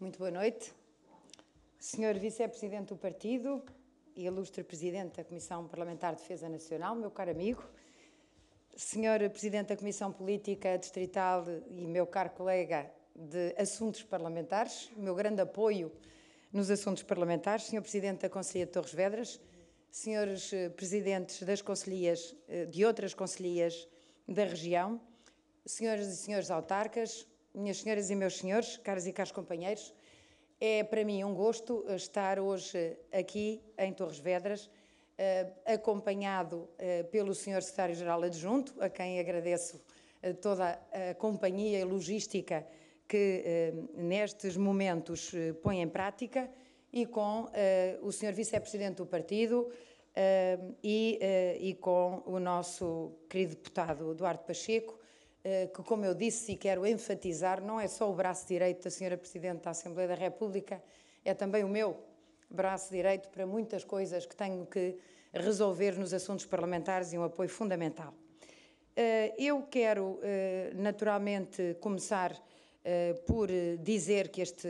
Muito boa noite. Senhor Vice-Presidente do Partido e ilustre Presidente da Comissão Parlamentar de Defesa Nacional, meu caro amigo. Senhor Presidente da Comissão Política Distrital e meu caro colega de Assuntos Parlamentares, meu grande apoio nos assuntos parlamentares, Senhor Presidente da Conselhia de Torres Vedras, Senhores eh, Presidentes das Conselhias, eh, de outras Conselhias da região, Senhoras e Senhores Autarcas, minhas senhoras e meus senhores, caras e caros companheiros, é para mim um gosto eh, estar hoje aqui em Torres Vedras, eh, acompanhado eh, pelo senhor secretário-geral adjunto, a quem agradeço toda a companhia e logística que nestes momentos põe em prática e com o senhor vice-presidente do partido e, e com o nosso querido deputado Eduardo Pacheco, eh, que, como eu disse e quero enfatizar, não é só o braço direito da Senhora Presidente da Assembleia da República, é também o meu braço direito para muitas coisas que tenho que resolver nos assuntos parlamentares e um apoio fundamental. Eh, eu quero, eh, naturalmente, começar por dizer que este,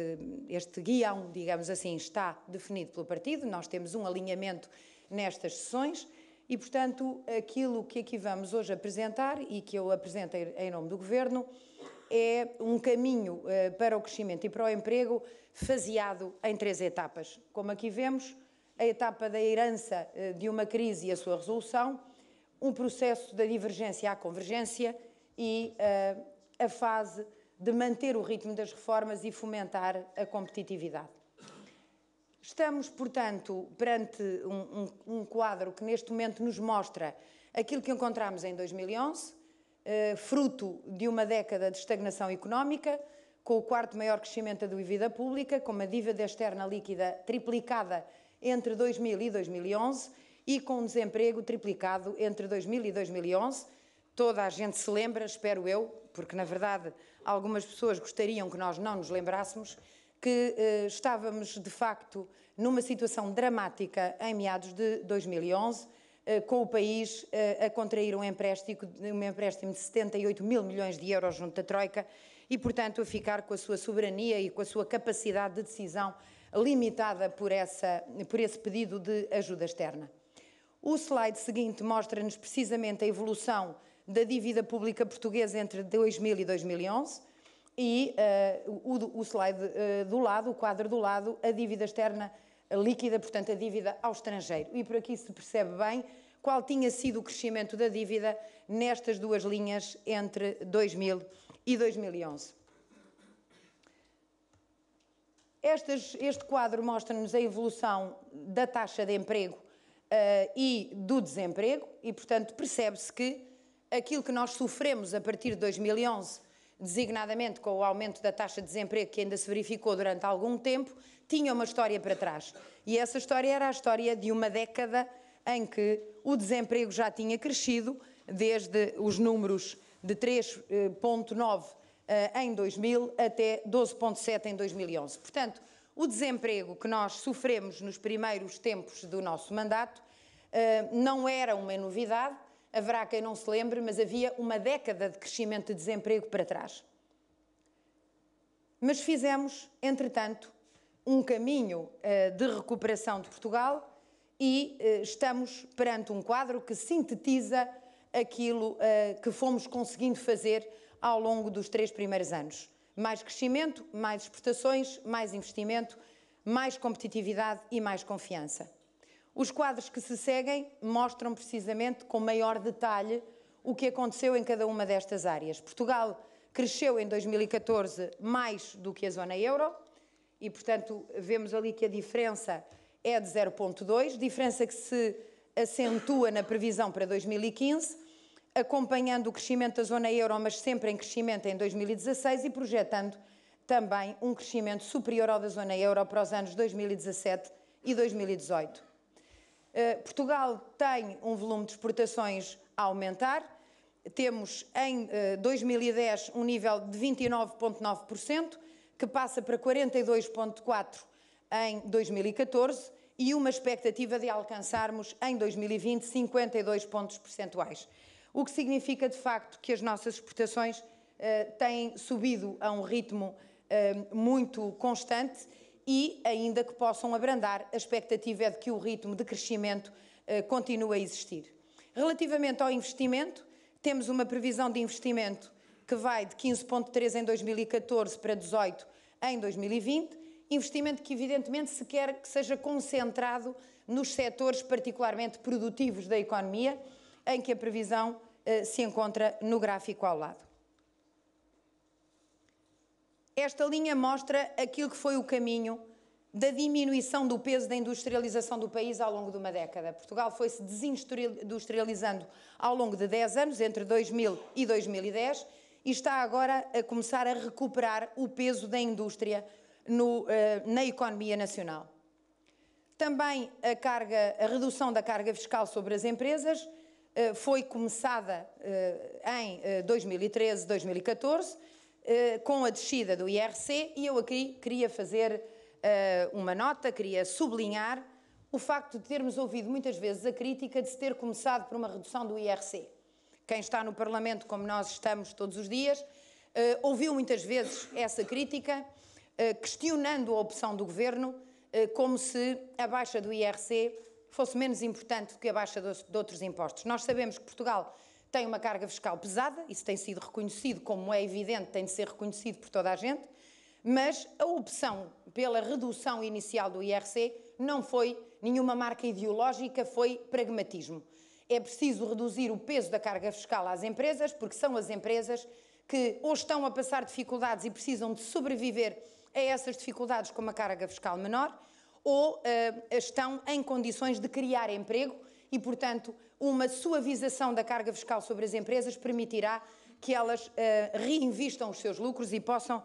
este guião, digamos assim, está definido pelo partido, nós temos um alinhamento nestas sessões. E, portanto, aquilo que aqui vamos hoje apresentar e que eu apresentei em nome do Governo é um caminho eh, para o crescimento e para o emprego faseado em três etapas. Como aqui vemos, a etapa da herança eh, de uma crise e a sua resolução, um processo da divergência à convergência e eh, a fase de manter o ritmo das reformas e fomentar a competitividade. Estamos, portanto, perante um, um, um, quadro que neste momento nos mostra aquilo que encontramos em 2011, eh, fruto de uma década de estagnação económica, com o quarto maior crescimento da dívida pública, com uma dívida externa líquida triplicada entre 2000 e 2011 e com um desemprego triplicado entre 2000 e 2011. Toda a gente se lembra, espero eu, porque na verdade algumas pessoas gostariam que nós não nos lembrássemos, que eh, estávamos de facto numa situação dramática em meados de 2011, eh, com o país eh, a contrair um empréstimo, um empréstimo de 78 mil milhões de euros junto da Troika e, portanto, a ficar com a sua soberania e com a sua capacidade de decisão limitada por, essa, por esse pedido de ajuda externa. O slide seguinte mostra-nos precisamente a evolução da dívida pública portuguesa entre 2000 e 2011 e uh, o, o, slide uh, do lado, o quadro do lado, a dívida externa líquida, portanto, a dívida ao estrangeiro. E por aqui se percebe bem qual tinha sido o crescimento da dívida nestas duas linhas entre 2000 e 2011. Estes, este quadro mostra-nos a evolução da taxa de emprego uh, e do desemprego, e, portanto, percebe-se que aquilo que nós sofremos a partir de 2011 designadamente com o aumento da taxa de desemprego que ainda se verificou durante algum tempo, tinha uma história para trás. E essa história era a história de uma década em que o desemprego já tinha crescido, desde os números de 3,9 eh, em 2000 até 12,7 em 2011. Portanto, o desemprego que nós sofremos nos primeiros tempos do nosso mandato eh, não era uma novidade, haverá quem não se lembre, mas havia uma década de crescimento de desemprego para trás. Mas fizemos, entretanto, um caminho eh, de recuperação de Portugal e eh, estamos perante um quadro que sintetiza aquilo eh, que fomos conseguindo fazer ao longo dos três primeiros anos. Mais crescimento, mais exportações, mais investimento, mais competitividade e mais confiança. Os quadros que se seguem mostram precisamente com maior detalhe o que aconteceu em cada uma destas áreas. Portugal cresceu em 2014 mais do que a zona euro e, portanto, vemos ali que a diferença é de 0,2, diferença que se acentua na previsão para 2015, acompanhando o crescimento da zona euro, mas sempre em crescimento em 2016 e projetando também um crescimento superior ao da zona euro para os anos 2017 e 2018. Eh, Portugal tem um volume de exportações a aumentar. Temos em 2010 eh, um nível de 29,9%, que passa para 42,4% em 2014 e uma expectativa de alcançarmos em 2020 52 pontos percentuais. O que significa de facto que as nossas exportações uh, têm subido a um ritmo uh, muito constante e ainda que possam abrandar, a expectativa é de que o ritmo de crescimento eh, continue a existir. Relativamente ao investimento, temos uma previsão de investimento que vai de 15,3 em 2014 para 18 em 2020, investimento que evidentemente se quer que seja concentrado nos setores particularmente produtivos da economia, em que a previsão eh, se encontra no gráfico ao lado. Esta linha mostra aquilo que foi o caminho da diminuição do peso da industrialização do país ao longo de uma década. Portugal foi-se desindustrializando ao longo de 10 anos, entre 2000 e 2010, e está agora a começar a recuperar o peso da indústria no, uh, na economia nacional. Também a, carga, a, redução da carga fiscal sobre as empresas uh, foi começada uh, em 2013, 2014 eh, com a descida do IRC e eu aqui queria fazer eh, uma nota, queria sublinhar o facto de termos ouvido muitas vezes a crítica de se ter começado por uma redução do IRC. Quem está no Parlamento, como nós estamos todos os dias, eh, ouviu muitas vezes essa crítica, questionando a opção do governo, como se a baixa do IRC fosse menos importante do que a baixa de outros impostos. Nós sabemos que Portugal tem uma carga fiscal pesada, isso tem sido reconhecido, como é evidente, tem de ser reconhecido por toda a gente, mas a opção pela redução inicial do IRC não foi nenhuma marca ideológica, foi pragmatismo. É preciso reduzir o peso da carga fiscal às empresas, porque são as empresas que ou estão a passar dificuldades e precisam de sobreviver a essas dificuldades com uma carga fiscal menor, ou uh, estão em condições de criar emprego e, portanto, uma suavização da carga fiscal sobre as empresas permitirá que elas uh, reinvistam os seus lucros e possam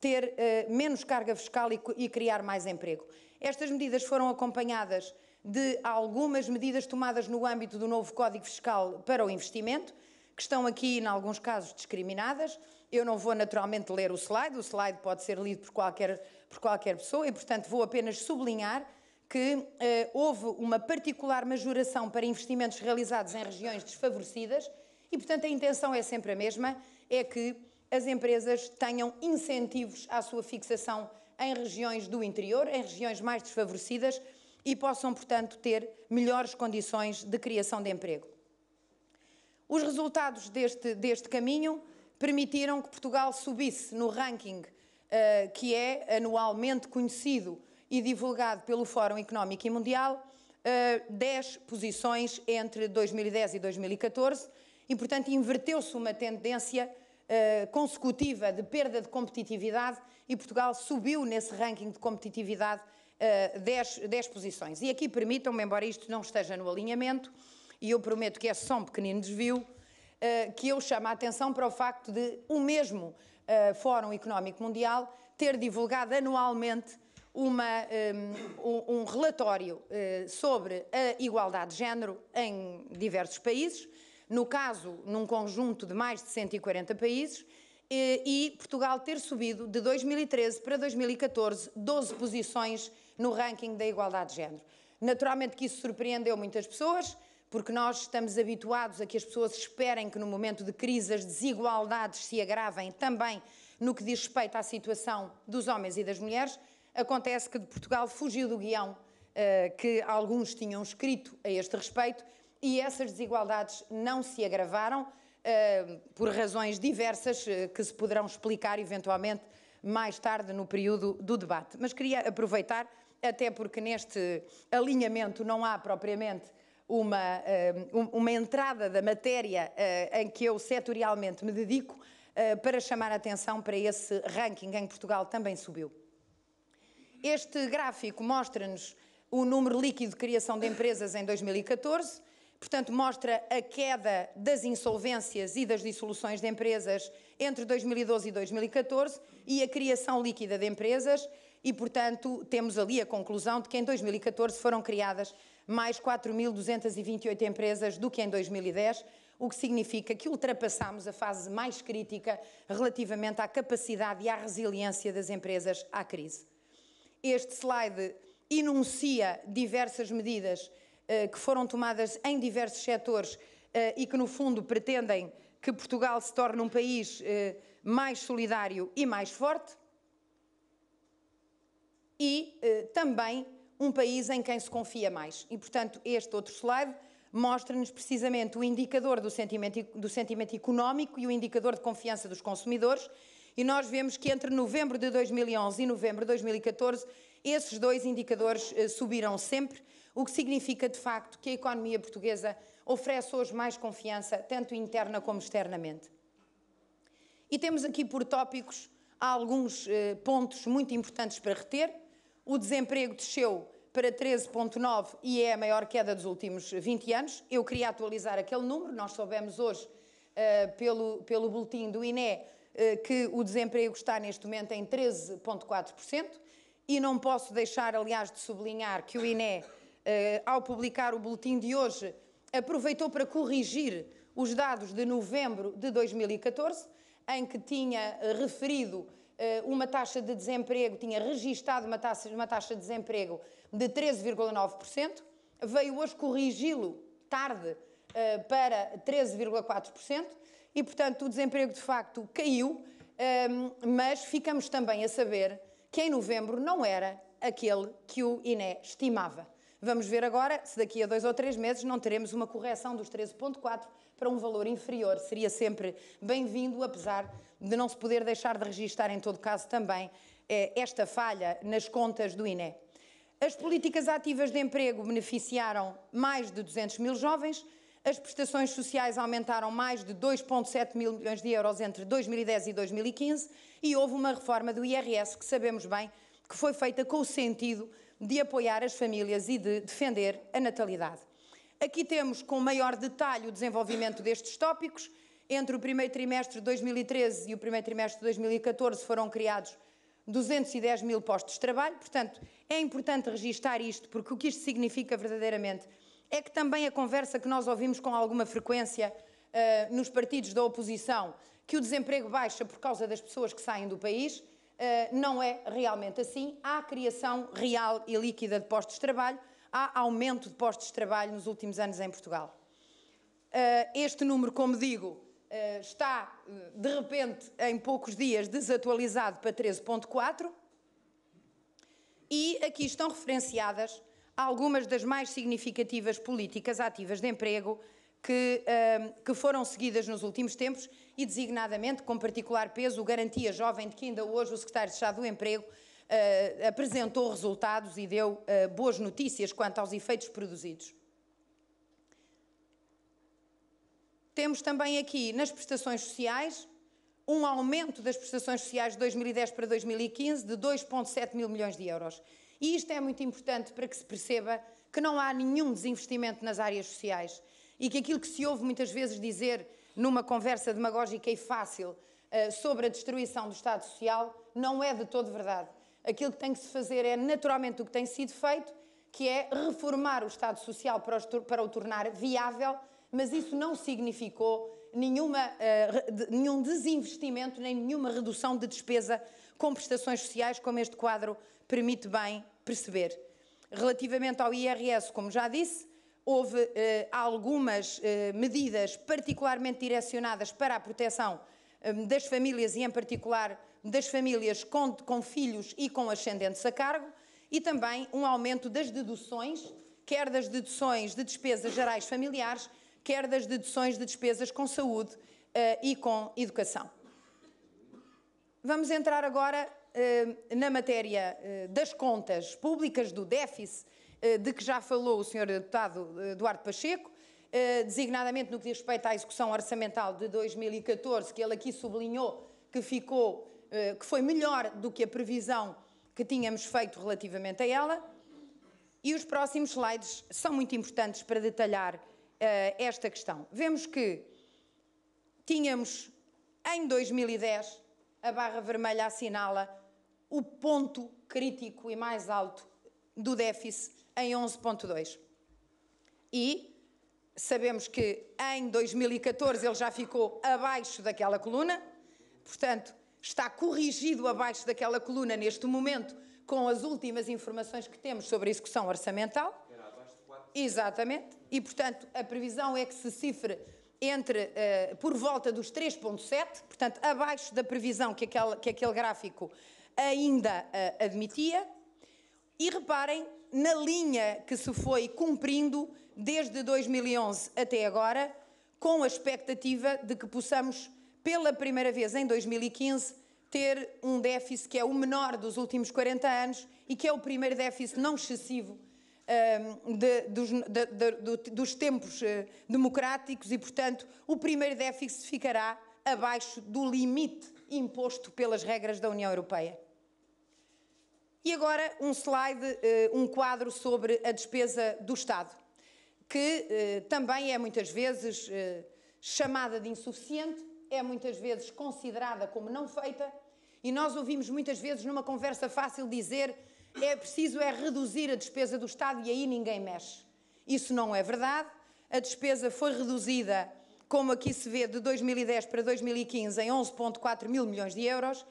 ter uh, menos carga fiscal e, e, criar mais emprego. Estas medidas foram acompanhadas de algumas medidas tomadas no âmbito do novo Código Fiscal para o investimento, que estão aqui, em alguns casos, discriminadas. Eu não vou naturalmente ler o slide, o slide pode ser lido por qualquer, por qualquer pessoa e, portanto, vou apenas sublinhar que eh, houve uma particular majoração para investimentos realizados em regiões desfavorecidas e, portanto, a intenção é sempre a mesma, é que as empresas tenham incentivos à sua fixação em regiões do interior, em regiões mais desfavorecidas e possam, portanto, ter melhores condições de criação de emprego. Os resultados deste, deste caminho permitiram que Portugal subisse no ranking uh, que é anualmente conhecido e divulgado pelo Fórum Económico e Mundial, 10 eh, posições entre 2010 e 2014 e, portanto, inverteu-se uma tendência eh, consecutiva de perda de competitividade e Portugal subiu nesse ranking de competitividade 10, eh, 10 posições. E aqui permitam-me, embora isto não esteja no alinhamento, e eu prometo que é só um pequenino desvio, que eu chamo a atenção para o facto de o mesmo Fórum Económico Mundial ter divulgado anualmente uma, hum, um, um relatório eh, sobre a igualdade de género em diversos países, no caso, num conjunto de mais de 140 países, e Portugal ter subido de 2013 para 2014 12 posições no ranking da igualdade de género. Naturalmente que isso surpreendeu muitas pessoas, porque nós estamos habituados a que as pessoas esperem que no momento de crise as desigualdades se agravem também no que diz respeito à situação dos homens e das mulheres, Acontece que de Portugal fugiu do guião uh, que alguns tinham escrito a este respeito e essas desigualdades não se agravaram uh, por razões diversas uh, que se poderão explicar eventualmente mais tarde no período do debate. Mas queria aproveitar, até porque neste alinhamento não há propriamente uma, uma entrada da matéria em que eu setorialmente me dedico, para chamar a atenção para esse ranking em que Portugal também subiu. Este gráfico mostra-nos o número líquido de criação de empresas em 2014, portanto, mostra a queda das insolvências e das dissoluções de empresas entre 2012 e 2014 e a criação líquida de empresas. E, portanto, temos ali a conclusão de que em 2014 foram criadas mais 4.228 empresas do que em 2010, o que significa que ultrapassamos a fase mais crítica relativamente à capacidade e à resiliência das empresas à crise. Este slide enuncia diversas medidas eh, que foram tomadas em diversos setores eh, e que, no fundo, pretendem que Portugal se torne um país eh, mais solidário e mais forte. E também um país em quem se confia mais. E, portanto, este outro slide mostra-nos precisamente o indicador do sentimento, do sentimento económico e o indicador de confiança dos consumidores e nós vemos que entre novembro de 2011 e novembro de 2014, esses dois indicadores eh, subiram sempre, o que significa de facto que a economia portuguesa oferece hoje mais confiança, tanto interna como externamente. E temos aqui por tópicos alguns eh, pontos muito importantes para reter. O desemprego desceu para 13,9% e é a maior queda dos últimos 20 anos. Eu queria atualizar aquele número, nós soubemos hoje uh, pelo, pelo boletim do INE eh, que o desemprego está neste momento em 13,4%, e não posso deixar, aliás, de sublinhar que o INE, eh, ao publicar o boletim de hoje, aproveitou para corrigir os dados de novembro de 2014, em que tinha eh, referido uma taxa de desemprego, tinha registado uma taxa, uma taxa de desemprego de 13,9%, veio hoje corrigi-lo tarde para 13,4%, e, portanto, o desemprego de facto caiu, ehm, mas ficamos também a saber que em novembro não era aquele que o INE estimava. Vamos ver agora se daqui a dois ou três meses não teremos uma correção dos 13,4 para um valor inferior. Seria sempre bem-vindo, apesar de não se poder deixar de registar, em todo caso, também eh, esta falha nas contas do INE. As políticas ativas de emprego beneficiaram mais de 200 mil jovens, as prestações sociais aumentaram mais de 2,7 mil milhões de euros entre 2010 e 2015 e houve uma reforma do IRS que sabemos bem que foi feita com o sentido de apoiar as famílias e de defender a natalidade. Aqui temos com maior detalhe o desenvolvimento destes tópicos. Entre o primeiro trimestre de 2013 e o primeiro trimestre de 2014 foram criados 210 mil postos de trabalho. Portanto, é importante registar isto, porque o que isto significa verdadeiramente é que também a conversa que nós ouvimos com alguma frequência uh, nos partidos da oposição, que o desemprego baixa por causa das pessoas que saem do país, uh, não é realmente assim. Há criação real e líquida de postos de trabalho, há aumento de postos de trabalho nos últimos anos em Portugal. Uh, este número, como digo, está de repente em poucos dias desatualizado para 13,4 e aqui estão referenciadas algumas das mais significativas políticas ativas de emprego que, uh, que, foram seguidas nos últimos tempos e, designadamente, com particular peso, o Garantia Jovem, de que ainda hoje o Secretário de Estado do Emprego uh, apresentou resultados e deu uh, boas notícias quanto aos efeitos produzidos. Temos também aqui nas prestações sociais um aumento das prestações sociais de 2010 para 2015 de 2,7 mil milhões de euros. E isto é muito importante para que se perceba que não há nenhum desinvestimento nas áreas sociais e que aquilo que se ouve muitas vezes dizer numa conversa demagógica e fácil eh, sobre a destruição do Estado Social não é de todo verdade. Aquilo que tem que se fazer é naturalmente o que tem sido feito, que é reformar o Estado Social para o, tornar viável, mas isso não significou nenhuma, eh, nenhum desinvestimento nem nenhuma redução de despesa com prestações sociais, como este quadro permite bem perceber. Relativamente ao IRS, como já disse, houve eh, algumas eh, medidas particularmente direcionadas para a proteção eh, das famílias e, em particular, das famílias com, com filhos e com ascendentes a cargo, e também um aumento das deduções, quer das deduções de despesas gerais familiares, quer das deduções de despesas com saúde eh, e com educação vamos entrar agora eh, na matéria eh, das contas públicas, do déficit, eh, de que já falou o Sr. Deputado Eduardo Pacheco, designadamente no que diz respeito à execução orçamental de 2014, que ele aqui sublinhou que ficou, que foi melhor do que a previsão que tínhamos feito relativamente a ela. E os próximos slides são muito importantes para detalhar esta questão. Vemos que tínhamos em 2010 a barra vermelha assinala o ponto crítico e mais alto do déficit em 11,2. E sabemos que em 2014 ele já ficou abaixo daquela coluna, portanto, está corrigido abaixo daquela coluna neste momento, com as últimas informações que temos sobre a execução orçamental. Era abaixo de 4. Exatamente. E, portanto, a previsão é que se cifre entre, uh, por volta dos 3,7, portanto, abaixo da previsão que aquele, que aquele gráfico ainda uh, admitia. E reparem na linha que se foi cumprindo desde 2011 até agora, com a expectativa de que possamos, pela primeira vez em 2015, ter um déficit que é o menor dos últimos 40 anos e que é o primeiro déficit não excessivo de, dos, de, dos tempos eh, democráticos e, portanto, o primeiro déficit ficará abaixo do limite imposto pelas regras da União Europeia. E agora um slide, eh, um quadro sobre a despesa do Estado, que eh, também é muitas vezes chamada de insuficiente, é muitas vezes considerada como não feita, e nós ouvimos muitas vezes numa conversa fácil dizer é preciso é reduzir a despesa do Estado e aí ninguém mexe. Isso não é verdade. A despesa foi reduzida, como aqui se vê, de 2010 para 2015 em 11,4 mil milhões de euros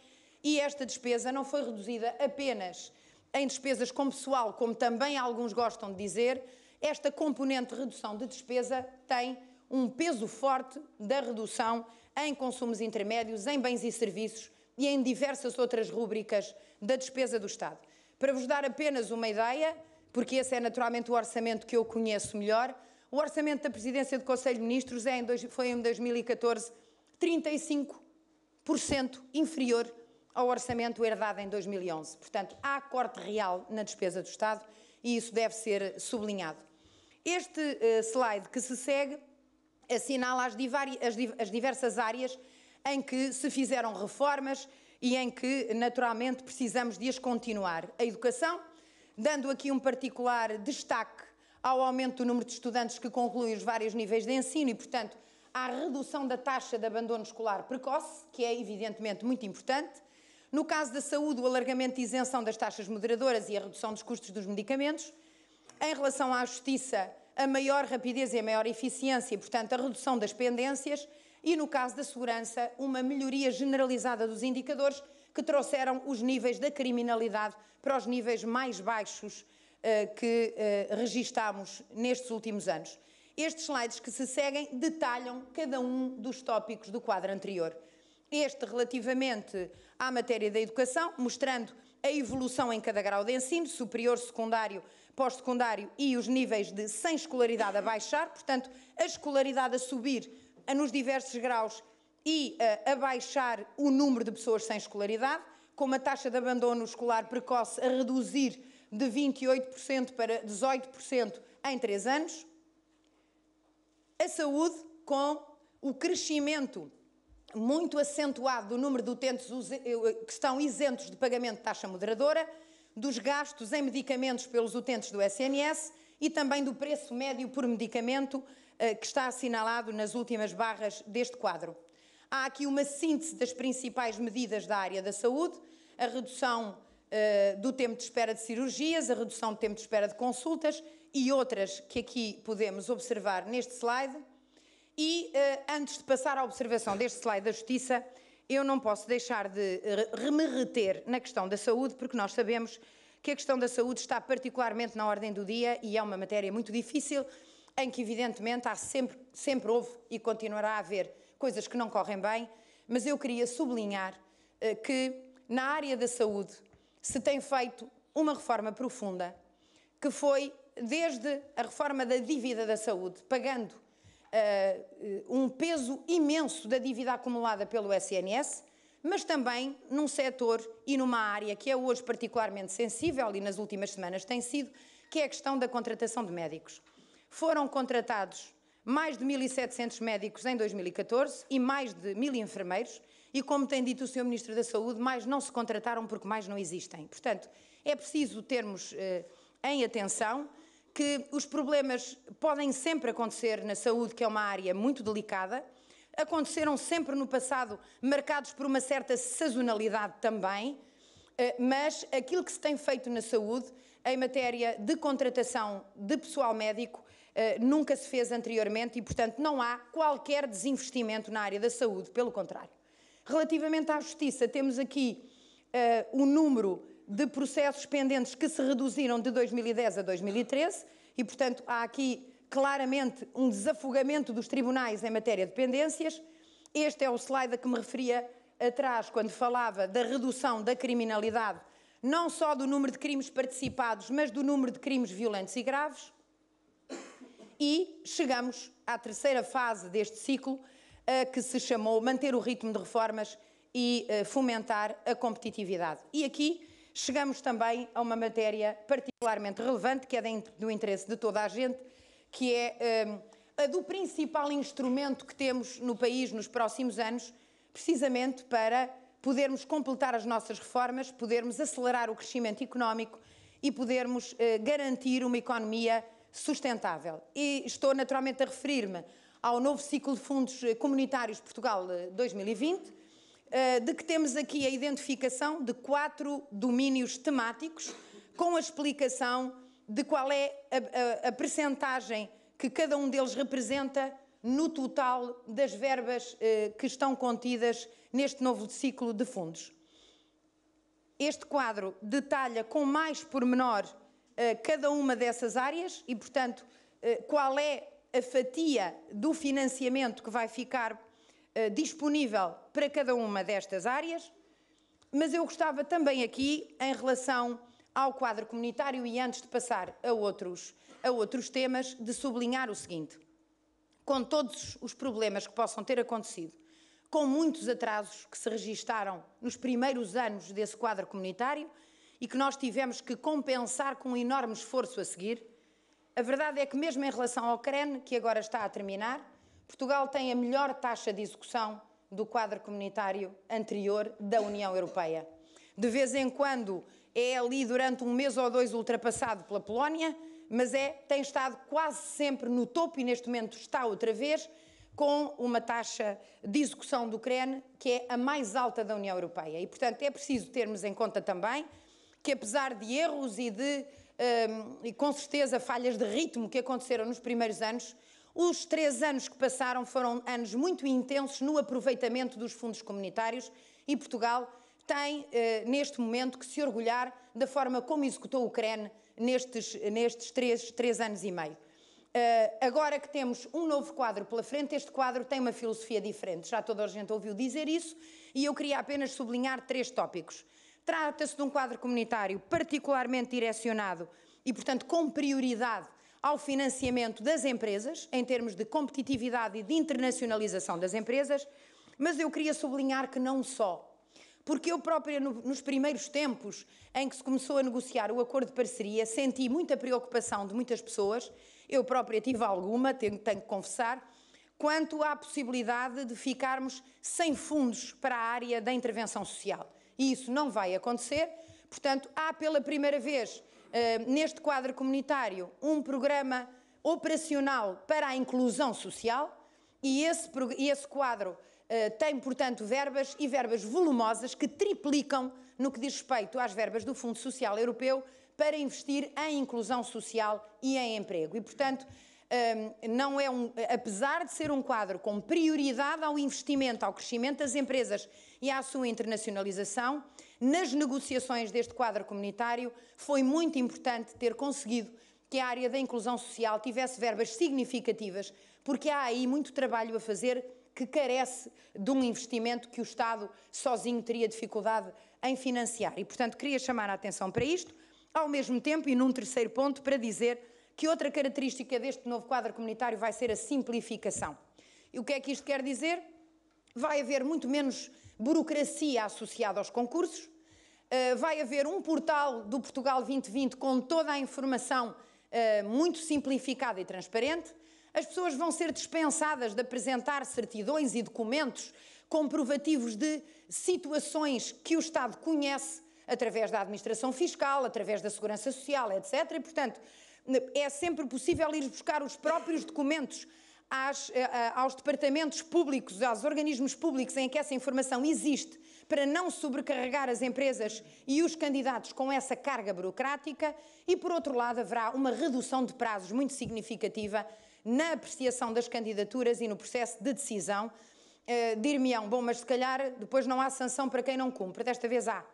e esta despesa não foi reduzida apenas em despesas com pessoal, como também alguns gostam de dizer. Esta componente de redução de despesa tem um peso forte da redução em consumos intermédios, em bens e serviços e em diversas outras rúbricas da despesa do Estado. Para vos dar apenas uma ideia, porque esse é naturalmente o orçamento que eu conheço melhor, o orçamento da Presidência do Conselho de Ministros é em dois, foi em 2014 35% inferior ao orçamento herdado em 2011. Portanto, há corte real na despesa do Estado e isso deve ser sublinhado. Este uh, slide que se segue assinala as, as diversas áreas em que se fizeram reformas, e em que, naturalmente, precisamos de as continuar. A educação, dando aqui um particular destaque ao aumento do número de estudantes que concluem os vários níveis de ensino e, portanto, à redução da taxa de abandono escolar precoce, que é evidentemente muito importante. No caso da saúde, o alargamento de isenção das taxas moderadoras e a redução dos custos dos medicamentos. Em relação à justiça, a maior rapidez e a maior eficiência, e, portanto, a redução das pendências e, no caso da segurança, uma melhoria generalizada dos indicadores que trouxeram os níveis da criminalidade para os níveis mais baixos uh, que uh, eh, registamos nestes últimos anos. Estes slides que se seguem detalham cada um dos tópicos do quadro anterior. Este relativamente à matéria da educação, mostrando a evolução em cada grau de ensino, superior, secundário, pós-secundário e os níveis de sem escolaridade a baixar, portanto, a escolaridade a subir a nos diversos graus e a, eh, a baixar o número de pessoas sem escolaridade, com uma taxa de abandono escolar precoce a reduzir de 28% para 18% em 3 anos. A saúde, com o crescimento muito acentuado do número de utentes eh, que estão isentos de pagamento de taxa moderadora, dos gastos em medicamentos pelos utentes do SNS e também do preço médio por medicamento eh, que está assinalado nas últimas barras deste quadro. Há aqui uma síntese das principais medidas da área da saúde, a redução eh, do tempo de espera de cirurgias, a redução do tempo de espera de consultas e outras que aqui podemos observar neste slide. E eh, antes de passar à observação deste slide da Justiça, eu não posso deixar de me reter na questão da saúde, porque nós sabemos que a questão da saúde está particularmente na ordem do dia e é uma matéria muito difícil em que, evidentemente, há sempre, sempre houve e continuará a haver coisas que não correm bem, mas eu queria sublinhar eh, que, na área da saúde, se tem feito uma reforma profunda, que foi desde a reforma da dívida da saúde, pagando uh, um peso imenso da dívida acumulada pelo SNS, mas também num setor e numa área que é hoje particularmente sensível e nas últimas semanas tem sido, que é a questão da contratação de médicos. Foram contratados mais de 1.700 médicos em 2014 e mais de 1.000 enfermeiros, e como tem dito o Sr. Ministro da Saúde, mais não se contrataram porque mais não existem. Portanto, é preciso termos eh, em atenção que os problemas podem sempre acontecer na saúde, que é uma área muito delicada, aconteceram sempre no passado, marcados por uma certa sazonalidade também, eh, mas aquilo que se tem feito na saúde, em matéria de contratação de pessoal médico, eh, nunca se fez anteriormente e, portanto, não há qualquer desinvestimento na área da saúde, pelo contrário. Relativamente à justiça, temos aqui eh, o número de processos pendentes que se reduziram de 2010 a 2013 e, portanto, há aqui claramente um desafogamento dos tribunais em matéria de pendências. Este é o slide a que me referia atrás quando falava da redução da criminalidade, não só do número de crimes participados, mas do número de crimes violentos e graves e chegamos à terceira fase deste ciclo, eh, que se chamou manter o ritmo de reformas e eh, fomentar a competitividade. E aqui chegamos também a uma matéria particularmente relevante, que é do interesse de toda a gente, que é eh, a do principal instrumento que temos no país nos próximos anos, precisamente para podermos completar as nossas reformas, podermos acelerar o crescimento económico e podermos garantir uma economia sustentável. E estou naturalmente a referir-me ao novo ciclo de fundos eh, comunitários Portugal 2020, eh, eh, de que temos aqui a identificação de quatro domínios temáticos, com a explicação de qual é a, a, a percentagem que cada um deles representa no total das verbas eh, que estão contidas neste novo ciclo de fundos. Este quadro detalha com mais pormenor eh, cada uma dessas áreas e, portanto, eh, qual é a fatia do financiamento que vai ficar eh, disponível para cada uma destas áreas. Mas eu gostava também aqui, em relação ao quadro comunitário e antes de passar a outros, a outros temas, de sublinhar o seguinte: com todos os problemas que possam ter acontecido, com muitos atrasos que se registaram nos primeiros anos desse quadro comunitário, e que nós tivemos que compensar com um enorme esforço a seguir, a verdade é que, mesmo em relação ao CREN, que agora está a terminar, Portugal tem a melhor taxa de execução do quadro comunitário anterior da União Europeia. De vez em quando é ali durante um mês ou dois ultrapassado pela Polónia, mas é, tem estado quase sempre no topo e neste momento está outra vez com uma taxa de execução do CREN que é a mais alta da União Europeia. E, portanto, é preciso termos em conta também que apesar de erros e de, um, e com certeza, falhas de ritmo que aconteceram nos primeiros anos, os três anos que passaram foram anos muito intensos no aproveitamento dos fundos comunitários e Portugal tem, uh, neste momento, que se orgulhar da forma como executou o CREN nestes, nestes três, três anos e meio. Uh, agora que temos um novo quadro pela frente, este quadro tem uma filosofia diferente. Já toda a gente ouviu dizer isso e eu queria apenas sublinhar três tópicos. Trata-se de um quadro comunitário particularmente direcionado e, portanto, com prioridade ao financiamento das empresas, em termos de competitividade e de internacionalização das empresas, mas eu queria sublinhar que não só. Porque eu própria, no, nos primeiros tempos em que se começou a negociar o acordo de parceria, senti muita preocupação de muitas pessoas, eu própria tive alguma, tenho, tenho que confessar, quanto à possibilidade de ficarmos sem fundos para a área da intervenção social. E isso não vai acontecer. Portanto, há pela primeira vez eh, neste quadro comunitário um programa operacional para a inclusão social e esse, esse quadro eh, tem, portanto, verbas e verbas volumosas que triplicam no que diz respeito às verbas do Fundo Social Europeu para investir em inclusão social e em emprego. E, portanto, não é um, apesar de ser um quadro com prioridade ao investimento, ao crescimento das empresas e à sua internacionalização, nas negociações deste quadro comunitário foi muito importante ter conseguido que a área da inclusão social tivesse verbas significativas, porque há aí muito trabalho a fazer que carece de um investimento que o Estado sozinho teria dificuldade em financiar. E, portanto, queria chamar a atenção para isto, ao mesmo tempo, e num terceiro ponto, para dizer que outra característica deste novo quadro comunitário vai ser a simplificação. E o que é que isto quer dizer? Vai haver muito menos burocracia associada aos concursos, eh, vai haver um portal do Portugal 2020 com toda a informação eh, muito simplificada e transparente. As pessoas vão ser dispensadas de apresentar certidões e documentos comprovativos de situações que o Estado conhece através da administração fiscal, através da segurança social, etc. E, portanto, é sempre possível ir buscar os próprios documentos às, eh, eh, aos departamentos públicos, aos organismos públicos em que essa informação existe, para não sobrecarregar as empresas e os candidatos com essa carga burocrática, e por outro lado, haverá uma redução de prazos muito significativa na apreciação das candidaturas e no processo de decisão. Uh, Dir-me-ão, bom, mas se calhar depois não há sanção para quem não cumpre, desta vez há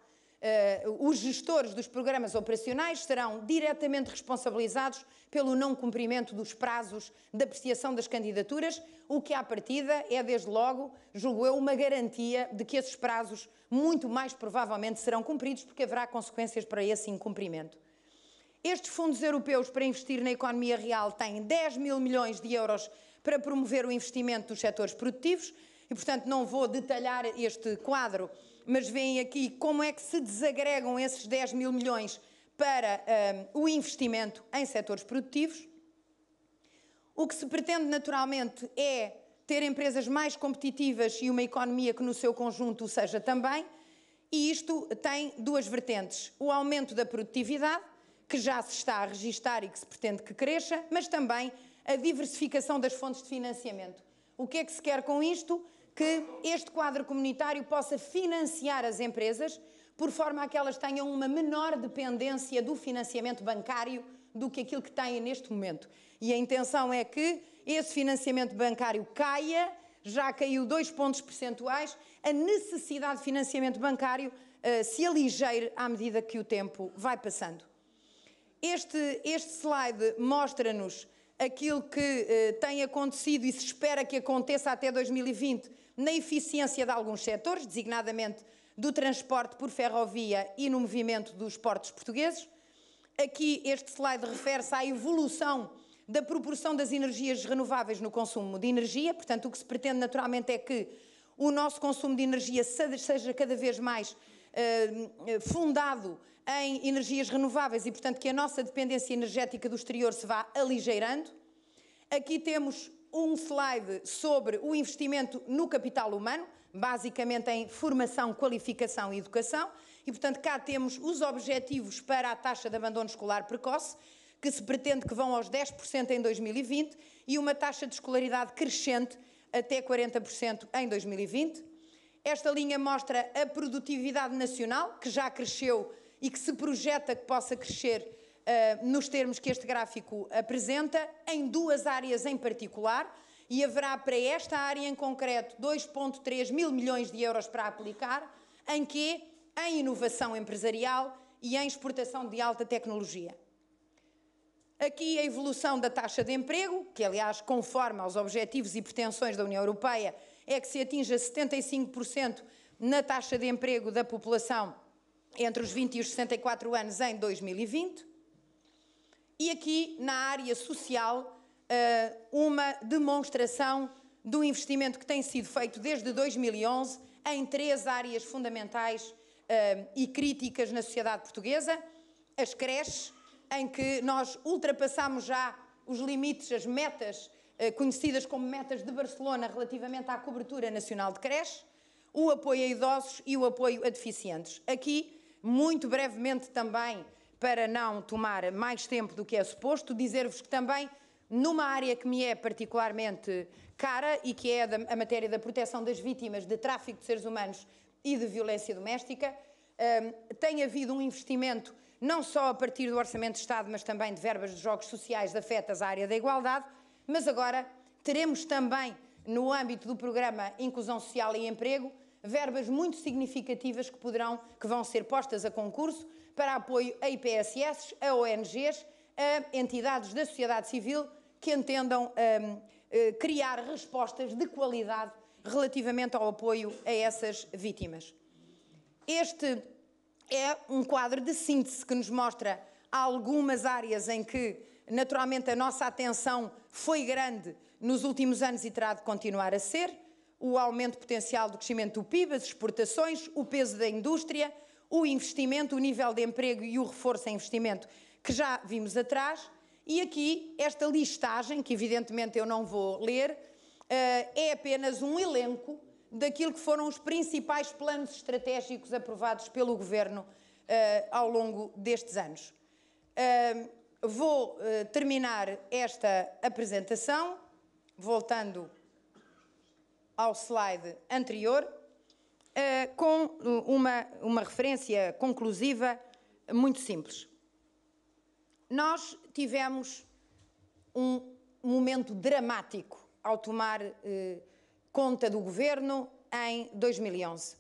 uh, os gestores dos programas operacionais serão diretamente responsabilizados pelo não cumprimento dos prazos de apreciação das candidaturas, o que à partida é, desde logo, julgo eu, uma garantia de que esses prazos muito mais provavelmente serão cumpridos, porque haverá consequências para esse incumprimento. Estes fundos europeus para investir na economia real têm 10 mil milhões de euros para promover o investimento dos setores produtivos e, portanto, não vou detalhar este quadro mas veem aqui como é que se desagregam esses 10 mil milhões para hum, o investimento em setores produtivos. O que se pretende naturalmente é ter empresas mais competitivas e uma economia que no seu conjunto seja também, e isto tem duas vertentes: o aumento da produtividade, que já se está a registar e que se pretende que cresça, mas também a diversificação das fontes de financiamento. O que é que se quer com isto? que este quadro comunitário possa financiar as empresas, por forma a que elas tenham uma menor dependência do financiamento bancário do que aquilo que têm neste momento. E a intenção é que esse financiamento bancário caia, já caiu dois pontos percentuais, a necessidade de financiamento bancário uh, se aligeire à medida que o tempo vai passando. Este, este slide mostra-nos aquilo que eh, tem acontecido e se espera que aconteça até 2020 na eficiência de alguns setores, designadamente do transporte por ferrovia e no movimento dos portos portugueses. Aqui este slide refere-se à evolução da proporção das energias renováveis no consumo de energia, portanto, o que se pretende naturalmente é que o nosso consumo de energia seja cada vez mais eh, fundado em energias renováveis e, portanto, que a nossa dependência energética do exterior se vá aligeirando. Aqui temos um slide sobre o investimento no capital humano, basicamente em formação, qualificação e educação. E, portanto, cá temos os objetivos para a taxa de abandono escolar precoce, que se pretende que vão aos 10% em 2020 e uma taxa de escolaridade crescente até 40% em 2020. Esta linha mostra a produtividade nacional, que já cresceu e que se projeta que possa crescer uh, nos termos que este gráfico apresenta, em duas áreas em particular, e haverá para esta área em concreto 2,3 mil milhões de euros para aplicar, em que? Em inovação empresarial e em exportação de alta tecnologia. Aqui a evolução da taxa de emprego, que aliás, conforme aos objetivos e pretensões da União Europeia, é que se atinja 75% na taxa de emprego da população entre os 20 e os 64 anos em 2020. E aqui, na área social, eh, uma demonstração do investimento que tem sido feito desde 2011 em três áreas fundamentais eh, e críticas na sociedade portuguesa. As creches, em que nós ultrapassamos já os limites, as metas eh, conhecidas como metas de Barcelona relativamente à cobertura nacional de creches, o apoio a idosos e o apoio a deficientes. Aqui, muito brevemente também, para não tomar mais tempo do que é suposto, dizer-vos que também, numa área que me é particularmente cara e que é a matéria da proteção das vítimas de tráfico de seres humanos e de violência doméstica, hum, tem havido um investimento não só a partir do Orçamento de Estado, mas também de verbas de jogos sociais afetas à área da igualdade, mas agora teremos também, no âmbito do programa Inclusão Social e Emprego, verbas muito significativas que poderão, que vão ser postas a concurso para apoio a IPSS, a ONGs, a entidades da sociedade civil que entendam um, eh, criar respostas de qualidade relativamente ao apoio a essas vítimas. Este é um quadro de síntese que nos mostra algumas áreas em que, naturalmente, a nossa atenção foi grande nos últimos anos e terá de continuar a ser o aumento potencial do crescimento do PIB, as exportações, o peso da indústria, o investimento, o nível de emprego e o reforço em investimento que já vimos atrás. E aqui, esta listagem, que evidentemente eu não vou ler, eh, é apenas um elenco daquilo que foram os principais planos estratégicos aprovados pelo Governo eh, ao longo destes anos. Eh, vou terminar esta apresentação, voltando ao slide anterior, eh, com eh, uma, uma referência conclusiva muito simples. Nós tivemos um momento dramático ao tomar eh, conta do governo em 2011.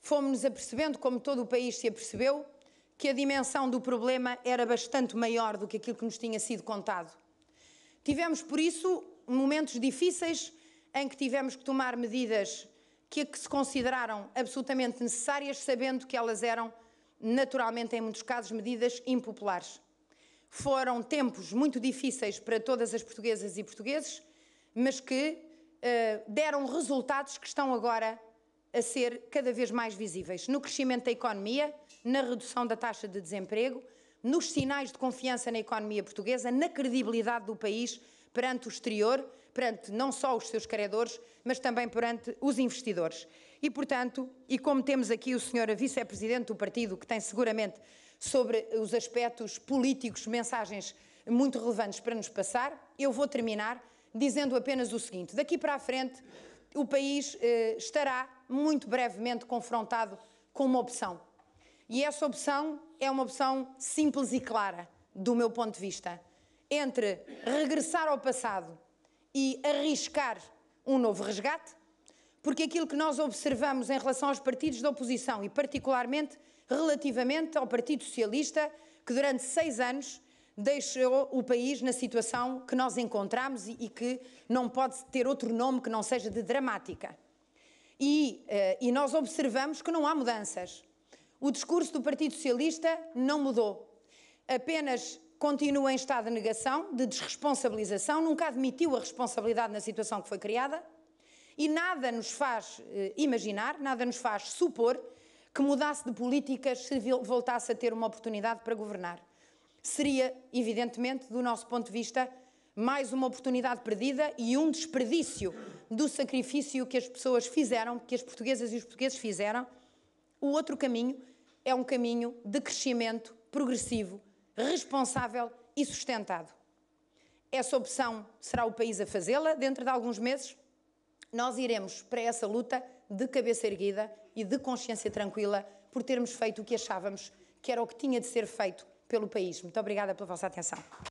Fomos-nos apercebendo, como todo o país se apercebeu, que a dimensão do problema era bastante maior do que aquilo que nos tinha sido contado. Tivemos, por isso, momentos difíceis em que tivemos que tomar medidas que se consideraram absolutamente necessárias, sabendo que elas eram, naturalmente, em muitos casos, medidas impopulares. Foram tempos muito difíceis para todas as portuguesas e portugueses, mas que eh, deram resultados que estão agora a ser cada vez mais visíveis no crescimento da economia, na redução da taxa de desemprego, nos sinais de confiança na economia portuguesa, na credibilidade do país perante o exterior perante não só os seus credores, mas também perante os investidores. E, portanto, e como temos aqui o senhor vice-presidente do partido, que tem seguramente sobre os aspectos políticos mensagens muito relevantes para nos passar, eu vou terminar dizendo apenas o seguinte: daqui para a frente, o país eh, estará muito brevemente confrontado com uma opção. E essa opção é uma opção simples e clara, do meu ponto de vista, entre regressar ao passado e arriscar um novo resgate, porque aquilo que nós observamos em relação aos partidos da oposição e, particularmente, relativamente ao Partido Socialista, que durante seis anos deixou o país na situação que nós encontramos e, que não pode ter outro nome que não seja de dramática. E, eh, e nós observamos que não há mudanças. O discurso do Partido Socialista não mudou. Apenas continua em estado de negação, de desresponsabilização, nunca admitiu a responsabilidade na situação que foi criada e nada nos faz eh, imaginar, nada nos faz supor que mudasse de políticas se voltasse a ter uma oportunidade para governar. Seria, evidentemente, do nosso ponto de vista, mais uma oportunidade perdida e um desperdício do sacrifício que as pessoas fizeram, que as portuguesas e os portugueses fizeram. O outro caminho é um caminho de crescimento progressivo responsável e sustentado. Essa opção será o país a fazê-la dentro de alguns meses? Nós iremos para essa luta de cabeça erguida e de consciência tranquila por termos feito o que achávamos que era o que tinha de ser feito pelo país. Muito obrigada pela vossa atenção.